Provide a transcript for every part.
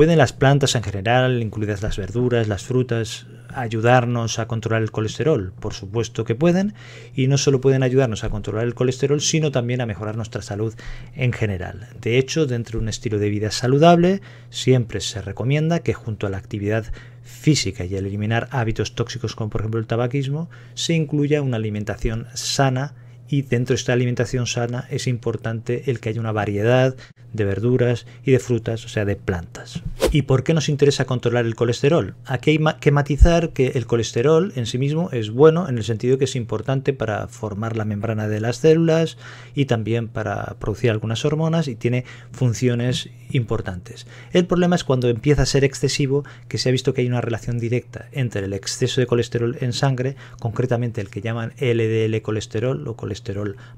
¿Pueden las plantas en general, incluidas las verduras, las frutas, ayudarnos a controlar el colesterol? Por supuesto que pueden, y no solo pueden ayudarnos a controlar el colesterol, sino también a mejorar nuestra salud en general. De hecho, dentro de un estilo de vida saludable, siempre se recomienda que junto a la actividad física y al eliminar hábitos tóxicos como por ejemplo el tabaquismo, se incluya una alimentación sana y dentro de esta alimentación sana es importante el que haya una variedad de verduras y de frutas, o sea, de plantas. ¿Y por qué nos interesa controlar el colesterol? Aquí hay que matizar que el colesterol en sí mismo es bueno en el sentido que es importante para formar la membrana de las células y también para producir algunas hormonas y tiene funciones importantes. El problema es cuando empieza a ser excesivo, que se ha visto que hay una relación directa entre el exceso de colesterol en sangre, concretamente el que llaman LDL colesterol o colesterol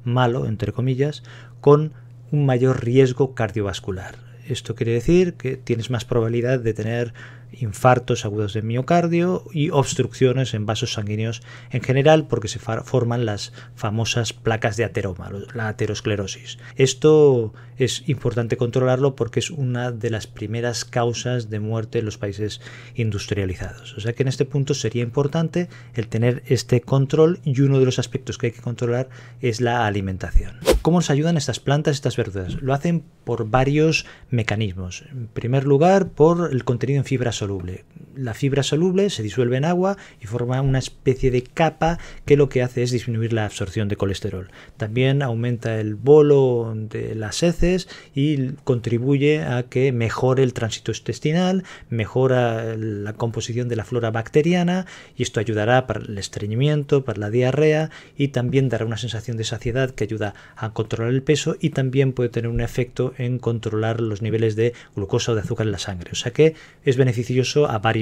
malo, entre comillas, con un mayor riesgo cardiovascular. Esto quiere decir que tienes más probabilidad de tener infartos agudos de miocardio y obstrucciones en vasos sanguíneos en general porque se forman las famosas placas de ateroma, la aterosclerosis. Esto es importante controlarlo porque es una de las primeras causas de muerte en los países industrializados. O sea que en este punto sería importante el tener este control y uno de los aspectos que hay que controlar es la alimentación. ¿Cómo nos ayudan estas plantas, estas verduras? Lo hacen por varios mecanismos. En primer lugar, por el contenido en fibras soluble la fibra soluble se disuelve en agua y forma una especie de capa que lo que hace es disminuir la absorción de colesterol. También aumenta el bolo de las heces y contribuye a que mejore el tránsito intestinal, mejora la composición de la flora bacteriana y esto ayudará para el estreñimiento, para la diarrea y también dará una sensación de saciedad que ayuda a controlar el peso y también puede tener un efecto en controlar los niveles de glucosa o de azúcar en la sangre. O sea que es beneficioso a varios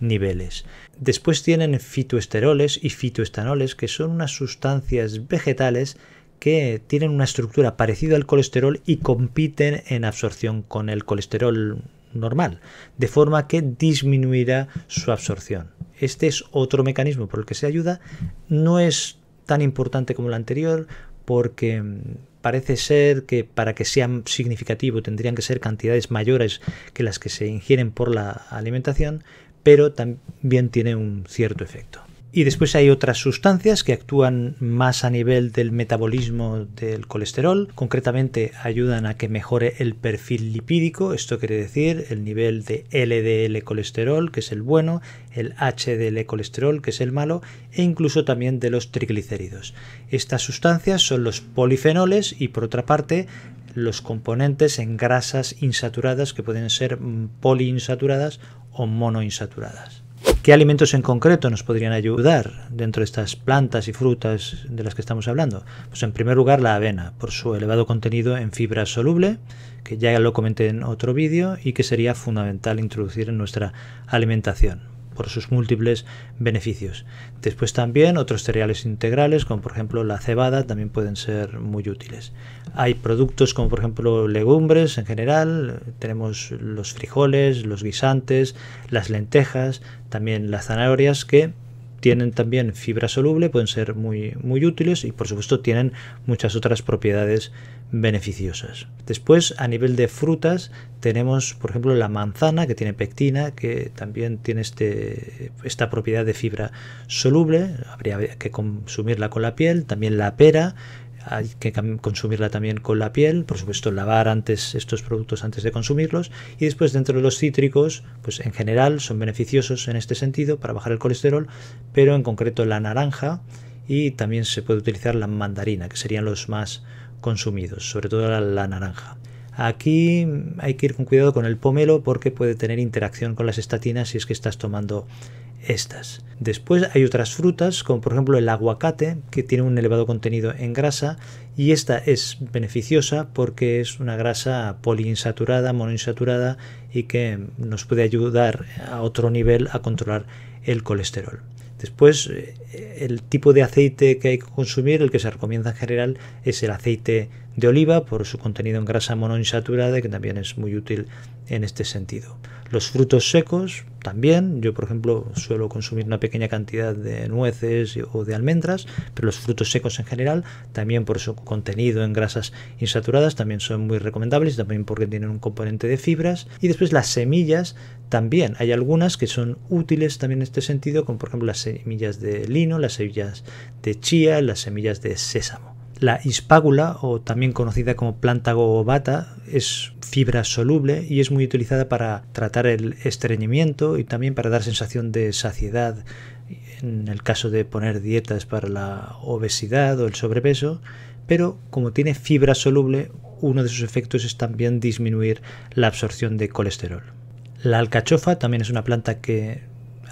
niveles. Después tienen fitoesteroles y fitoestanoles, que son unas sustancias vegetales que tienen una estructura parecida al colesterol y compiten en absorción con el colesterol normal, de forma que disminuirá su absorción. Este es otro mecanismo por el que se ayuda. No es tan importante como el anterior porque parece ser que para que sea significativo tendrían que ser cantidades mayores que las que se ingieren por la alimentación, pero también tiene un cierto efecto. Y después hay otras sustancias que actúan más a nivel del metabolismo del colesterol, concretamente ayudan a que mejore el perfil lipídico, esto quiere decir el nivel de LDL colesterol, que es el bueno, el HDL colesterol, que es el malo, e incluso también de los triglicéridos. Estas sustancias son los polifenoles y por otra parte los componentes en grasas insaturadas que pueden ser mm, poliinsaturadas o monoinsaturadas. ¿Qué alimentos en concreto nos podrían ayudar dentro de estas plantas y frutas de las que estamos hablando? Pues en primer lugar la avena, por su elevado contenido en fibra soluble, que ya lo comenté en otro vídeo y que sería fundamental introducir en nuestra alimentación por sus múltiples beneficios. Después también otros cereales integrales, como por ejemplo la cebada, también pueden ser muy útiles. Hay productos como por ejemplo legumbres en general, tenemos los frijoles, los guisantes, las lentejas, también las zanahorias que tienen también fibra soluble, pueden ser muy, muy útiles y por supuesto tienen muchas otras propiedades beneficiosas. Después, a nivel de frutas, tenemos por ejemplo la manzana que tiene pectina, que también tiene este, esta propiedad de fibra soluble, habría que consumirla con la piel, también la pera, hay que consumirla también con la piel, por supuesto lavar antes estos productos antes de consumirlos y después dentro de los cítricos, pues en general son beneficiosos en este sentido para bajar el colesterol, pero en concreto la naranja y también se puede utilizar la mandarina, que serían los más consumidos, sobre todo la, la naranja. Aquí hay que ir con cuidado con el pomelo porque puede tener interacción con las estatinas si es que estás tomando estas. Después hay otras frutas, como por ejemplo el aguacate, que tiene un elevado contenido en grasa, y esta es beneficiosa porque es una grasa poliinsaturada, monoinsaturada, y que nos puede ayudar a otro nivel a controlar el colesterol. Después, eh, el tipo de aceite que hay que consumir, el que se recomienda en general, es el aceite de oliva por su contenido en grasa monoinsaturada que también es muy útil en este sentido. Los frutos secos también, yo por ejemplo suelo consumir una pequeña cantidad de nueces o de almendras, pero los frutos secos en general también por su contenido en grasas insaturadas también son muy recomendables, también porque tienen un componente de fibras y después las semillas también, hay algunas que son útiles también en este sentido, como por ejemplo las semillas de lino, las semillas de chía, las semillas de sésamo. La hispágula, o también conocida como plántago o bata, es fibra soluble y es muy utilizada para tratar el estreñimiento y también para dar sensación de saciedad en el caso de poner dietas para la obesidad o el sobrepeso, pero como tiene fibra soluble, uno de sus efectos es también disminuir la absorción de colesterol. La alcachofa también es una planta que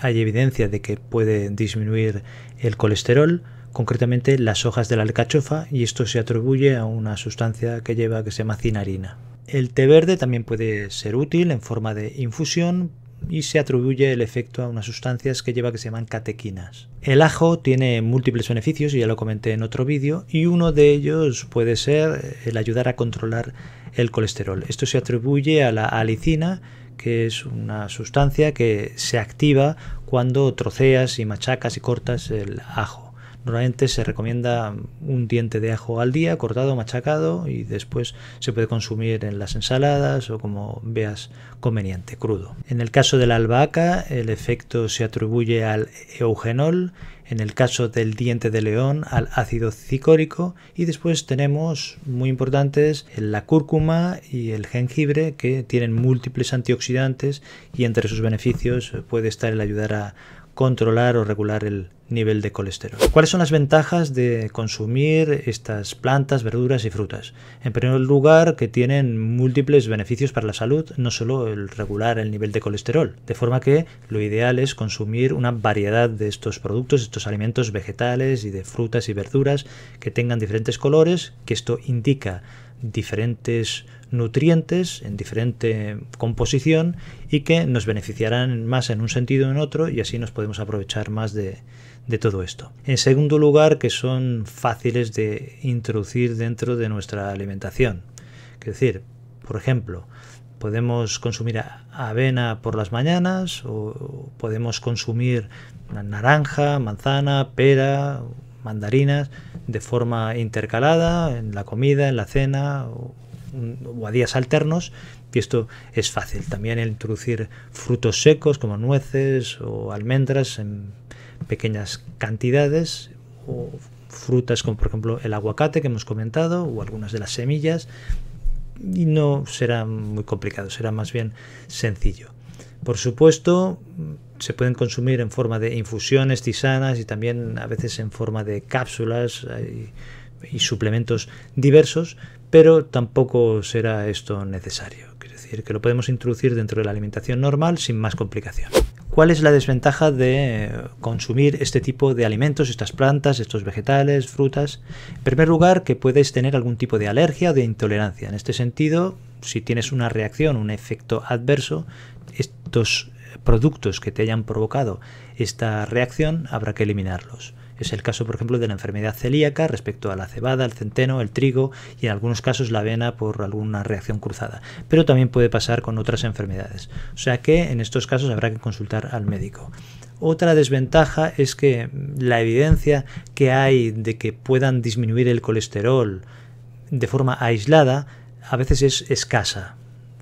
hay evidencia de que puede disminuir el colesterol, concretamente las hojas de la alcachofa, y esto se atribuye a una sustancia que lleva que se llama cinarina. El té verde también puede ser útil en forma de infusión y se atribuye el efecto a unas sustancias que lleva que se llaman catequinas. El ajo tiene múltiples beneficios, y ya lo comenté en otro vídeo, y uno de ellos puede ser el ayudar a controlar el colesterol. Esto se atribuye a la alicina, que es una sustancia que se activa cuando troceas y machacas y cortas el ajo. Normalmente se recomienda un diente de ajo al día, cortado, machacado, y después se puede consumir en las ensaladas o como veas conveniente, crudo. En el caso de la albahaca, el efecto se atribuye al eugenol, en el caso del diente de león, al ácido cicórico, y después tenemos, muy importantes, la cúrcuma y el jengibre, que tienen múltiples antioxidantes, y entre sus beneficios puede estar el ayudar a controlar o regular el nivel de colesterol. ¿Cuáles son las ventajas de consumir estas plantas, verduras y frutas? En primer lugar, que tienen múltiples beneficios para la salud, no solo el regular el nivel de colesterol, de forma que lo ideal es consumir una variedad de estos productos, estos alimentos vegetales y de frutas y verduras que tengan diferentes colores, que esto indica diferentes nutrientes en diferente composición y que nos beneficiarán más en un sentido o en otro y así nos podemos aprovechar más de, todo esto. En segundo lugar, que son fáciles de introducir dentro de nuestra alimentación. Es decir, por ejemplo, podemos consumir avena por las mañanas o podemos consumir naranja, manzana, pera, mandarinas de forma intercalada en la comida, en la cena o a días alternos y esto es fácil. También el introducir frutos secos como nueces o almendras en pequeñas cantidades o frutas como por ejemplo el aguacate que hemos comentado o algunas de las semillas y no será muy complicado, será más bien sencillo. Por supuesto, se pueden consumir en forma de infusiones, tisanas y también a veces en forma de cápsulas y suplementos diversos, pero tampoco será esto necesario. Quiero decir, que lo podemos introducir dentro de la alimentación normal sin más complicación. ¿Cuál es la desventaja de eh, consumir este tipo de alimentos, estas plantas, estos vegetales, frutas? En primer lugar, que puedes tener algún tipo de alergia o de intolerancia. En este sentido, si tienes una reacción, un efecto adverso, estos productos que te hayan provocado esta reacción habrá que eliminarlos. Es el caso, por ejemplo, de la enfermedad celíaca respecto a la cebada, el centeno, el trigo y en algunos casos la avena por alguna reacción cruzada. Pero también puede pasar con otras enfermedades. O sea que en estos casos habrá que consultar al médico. Otra desventaja es que la evidencia que hay de que puedan disminuir el colesterol de forma aislada a veces es escasa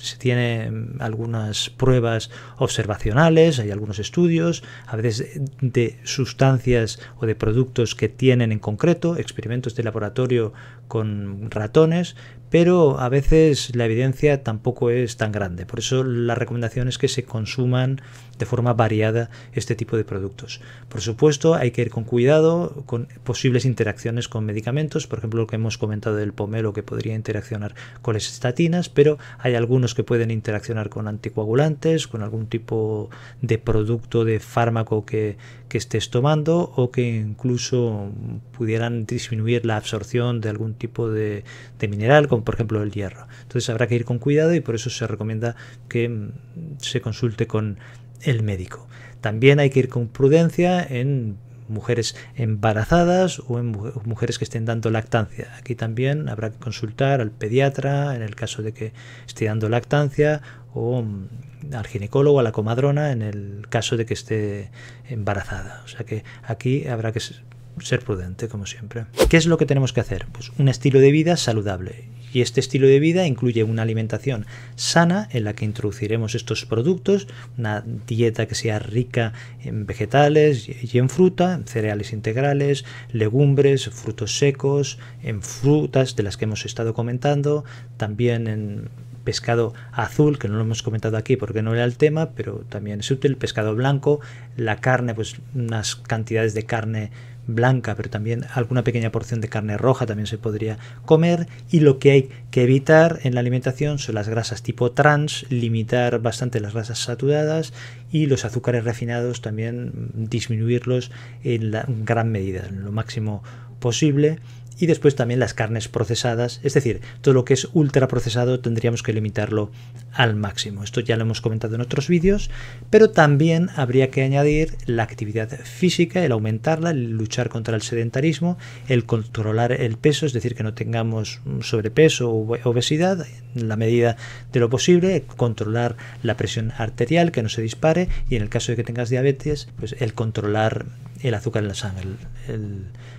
se tiene mm, algunas pruebas observacionales, hay algunos estudios, a veces de sustancias o de productos que tienen en concreto, experimentos de laboratorio con ratones, pero a veces la evidencia tampoco es tan grande. Por eso la recomendación es que se consuman de forma variada este tipo de productos. Por supuesto, hay que ir con cuidado con posibles interacciones con medicamentos, por ejemplo, lo que hemos comentado del pomelo que podría interaccionar con las estatinas, pero hay algunos que pueden interaccionar con anticoagulantes, con algún tipo de producto de fármaco que, estés tomando o que incluso pudieran disminuir la absorción de algún tipo de, mineral, por ejemplo, el hierro. Entonces habrá que ir con cuidado y por eso se recomienda que mm, se consulte con el médico. También hay que ir con prudencia en mujeres embarazadas o en mujeres que estén dando lactancia. Aquí también habrá que consultar al pediatra en el caso de que esté dando lactancia o mm, al ginecólogo, a la comadrona en el caso de que esté embarazada. O sea que aquí habrá que ser prudente como siempre. ¿Qué es lo que tenemos que hacer? Pues un estilo de vida saludable y este estilo de vida incluye una alimentación sana en la que introduciremos estos productos, una dieta que sea rica en vegetales y en fruta, en cereales integrales, legumbres, frutos secos, en frutas de las que hemos estado comentando, también en pescado azul, que no lo hemos comentado aquí porque no era el tema, pero también es útil, pescado blanco, la carne, pues unas cantidades de carne blanca, pero también alguna pequeña porción de carne roja también se podría comer. Y lo que hay que evitar en la alimentación son las grasas tipo trans, limitar bastante las grasas saturadas y los azúcares refinados también mm, disminuirlos en la gran medida, en lo máximo posible y después también las carnes procesadas, es decir, todo lo que es ultraprocesado tendríamos que limitarlo al máximo. Esto ya lo hemos comentado en otros vídeos, pero también habría que añadir la actividad física, el aumentarla, el luchar contra el sedentarismo, el controlar el peso, es decir, que no tengamos sobrepeso o obesidad en la medida de lo posible, controlar la presión arterial, que no se dispare y en el caso de que tengas diabetes, pues el controlar el azúcar en la sangre,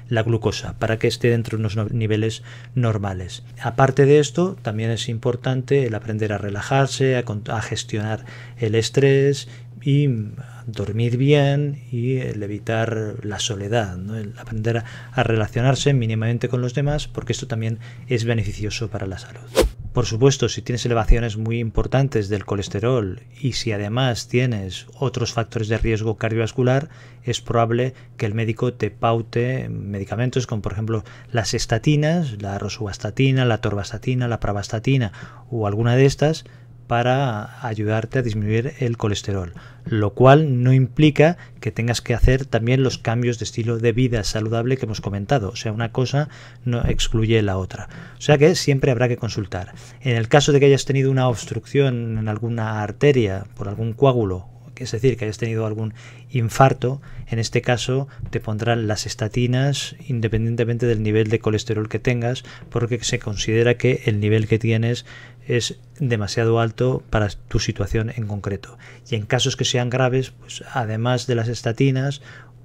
la glucosa, para que esté dentro de unos niveles normales. Aparte de esto, también es importante el aprender a relajarse, a, gestionar el estrés y dormir bien y el evitar la soledad, el aprender a relacionarse mínimamente con los demás, porque esto también es beneficioso para la salud. Por supuesto, si tienes elevaciones muy importantes del colesterol y si además tienes otros factores de riesgo cardiovascular, es probable que el médico te paute medicamentos como por ejemplo las estatinas, la rosuvastatina, la torvastatina, la pravastatina o alguna de estas para ayudarte a disminuir el colesterol, lo cual no implica que tengas que hacer también los cambios de estilo de vida saludable que hemos comentado, o sea, una cosa no excluye la otra. O sea que siempre habrá que consultar. En el caso de que hayas tenido una obstrucción en alguna arteria por algún coágulo es decir, que hayas tenido algún infarto, en este caso te pondrán las estatinas independientemente del nivel de colesterol que tengas, porque se considera que el nivel que tienes es demasiado alto para tu situación en concreto. Y en casos que sean graves, pues además de las estatinas,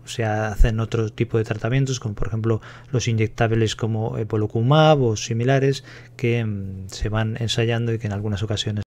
se hacen otro tipo de tratamientos, como por ejemplo los inyectables como epolocumab o similares, que mm, se van ensayando y que en algunas ocasiones